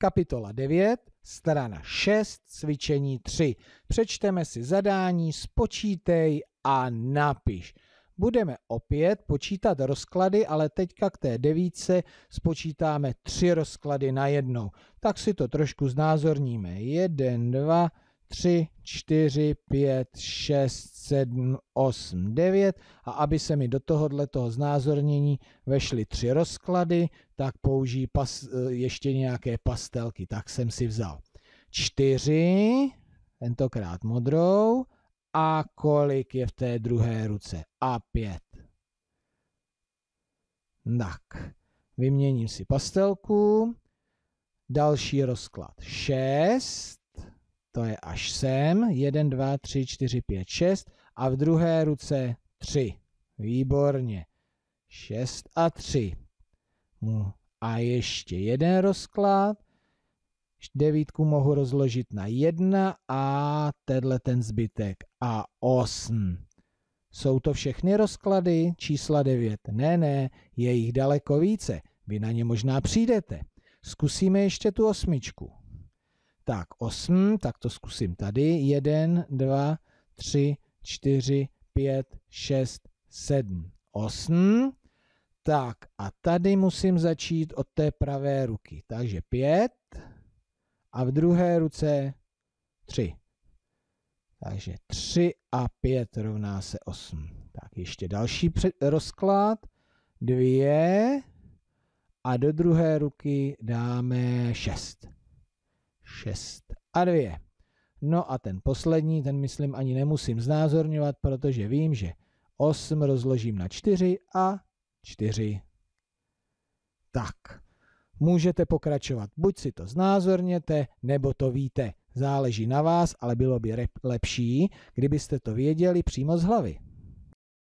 kapitola 9, strana 6, cvičení 3. Přečteme si zadání, spočítej a napiš. Budeme opět počítat rozklady, ale teďka k té devíce spočítáme tři rozklady na jednou. Tak si to trošku znázorníme. 1, 2, 3. 3, 4, 5, 6, 7, 8, 9 a aby se mi do tohohle toho znázornění vešly tři rozklady, tak použijí pas, eh, ještě nějaké pastelky. Tak jsem si vzal 4, tentokrát modrou, a kolik je v té druhé ruce? A 5. Tak, vyměním si pastelku. Další rozklad 6 to je až sem, 1, 2, 3, 4, 5, 6 a v druhé ruce 3. Výborně. 6 a 3. A ještě jeden rozklad. Devítku mohu rozložit na 1 a tenhle ten zbytek a 8. Jsou to všechny rozklady čísla 9? Ne, ne, je jich daleko více. Vy na ně možná přijdete. Zkusíme ještě tu osmičku. Tak 8, tak to zkusím tady. 1, 2, 3, 4, 5, 6, 7, 8. Tak a tady musím začít od té pravé ruky. Takže 5 a v druhé ruce 3. Takže 3 a 5 rovná se 8. Tak ještě další rozklad. 2 a do druhé ruky dáme 6. 6 a 2. No a ten poslední, ten myslím ani nemusím znázorňovat, protože vím, že 8 rozložím na 4 a 4. Tak, můžete pokračovat. Buď si to znázorněte, nebo to víte. Záleží na vás, ale bylo by lepší, kdybyste to věděli přímo z hlavy.